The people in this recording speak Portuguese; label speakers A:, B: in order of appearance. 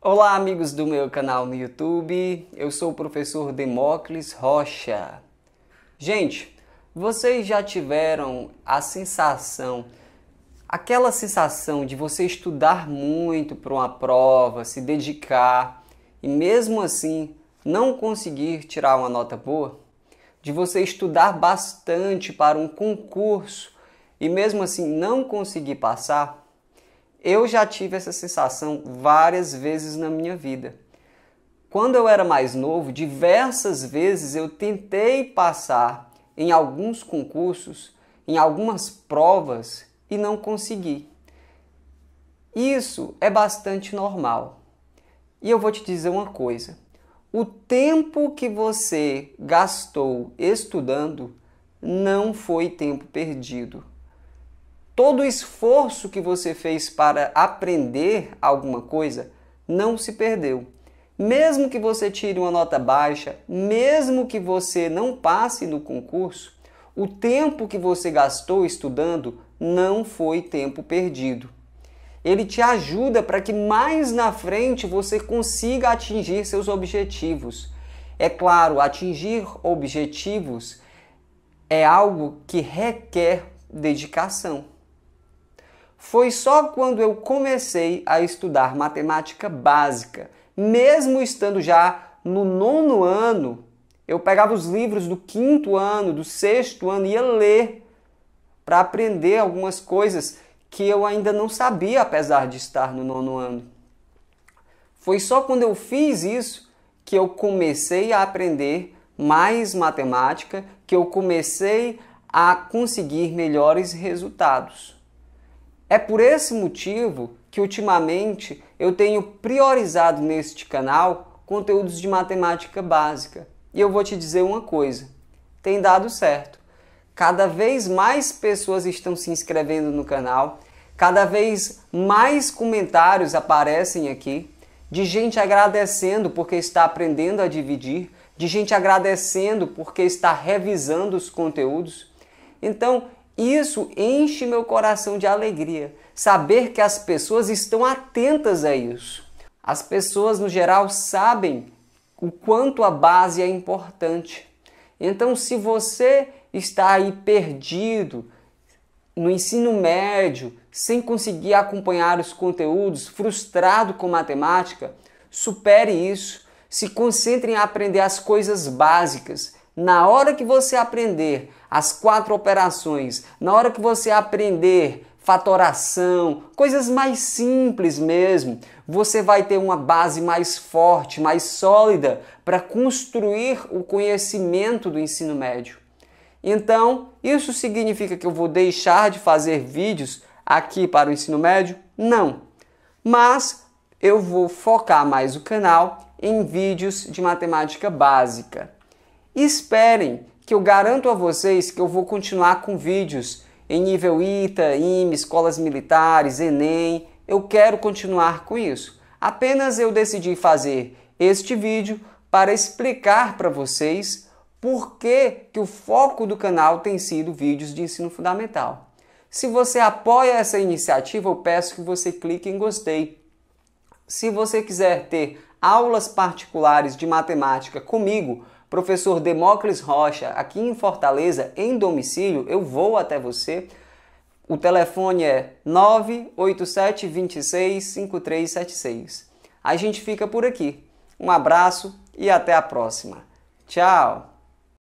A: Olá, amigos do meu canal no YouTube. Eu sou o professor Demócles Rocha. Gente, vocês já tiveram a sensação, aquela sensação de você estudar muito para uma prova, se dedicar e mesmo assim não conseguir tirar uma nota boa? De você estudar bastante para um concurso e mesmo assim não conseguir passar? Eu já tive essa sensação várias vezes na minha vida. Quando eu era mais novo, diversas vezes eu tentei passar em alguns concursos, em algumas provas e não consegui. Isso é bastante normal. E eu vou te dizer uma coisa: o tempo que você gastou estudando não foi tempo perdido. Todo o esforço que você fez para aprender alguma coisa não se perdeu. Mesmo que você tire uma nota baixa, mesmo que você não passe no concurso, o tempo que você gastou estudando não foi tempo perdido. Ele te ajuda para que mais na frente você consiga atingir seus objetivos. É claro, atingir objetivos é algo que requer dedicação. Foi só quando eu comecei a estudar matemática básica, mesmo estando já no nono ano, eu pegava os livros do quinto ano, do sexto ano, ia ler para aprender algumas coisas que eu ainda não sabia, apesar de estar no nono ano. Foi só quando eu fiz isso que eu comecei a aprender mais matemática, que eu comecei a conseguir melhores resultados. É por esse motivo que ultimamente eu tenho priorizado neste canal conteúdos de matemática básica. E eu vou te dizer uma coisa: tem dado certo. Cada vez mais pessoas estão se inscrevendo no canal, cada vez mais comentários aparecem aqui de gente agradecendo porque está aprendendo a dividir, de gente agradecendo porque está revisando os conteúdos. Então, isso enche meu coração de alegria, saber que as pessoas estão atentas a isso. As pessoas, no geral, sabem o quanto a base é importante. Então, se você está aí perdido no ensino médio, sem conseguir acompanhar os conteúdos, frustrado com matemática, supere isso. Se concentre em aprender as coisas básicas na hora que você aprender as quatro operações, na hora que você aprender fatoração, coisas mais simples mesmo, você vai ter uma base mais forte, mais sólida para construir o conhecimento do ensino médio. Então, isso significa que eu vou deixar de fazer vídeos aqui para o ensino médio? Não. Mas eu vou focar mais o canal em vídeos de matemática básica esperem, que eu garanto a vocês que eu vou continuar com vídeos em nível ITA, IME, escolas militares, Enem. Eu quero continuar com isso. Apenas eu decidi fazer este vídeo para explicar para vocês por que, que o foco do canal tem sido vídeos de ensino fundamental. Se você apoia essa iniciativa, eu peço que você clique em gostei. Se você quiser ter aulas particulares de matemática comigo, Professor Demócles Rocha, aqui em Fortaleza, em domicílio, eu vou até você. O telefone é 987 265376 A gente fica por aqui. Um abraço e até a próxima. Tchau!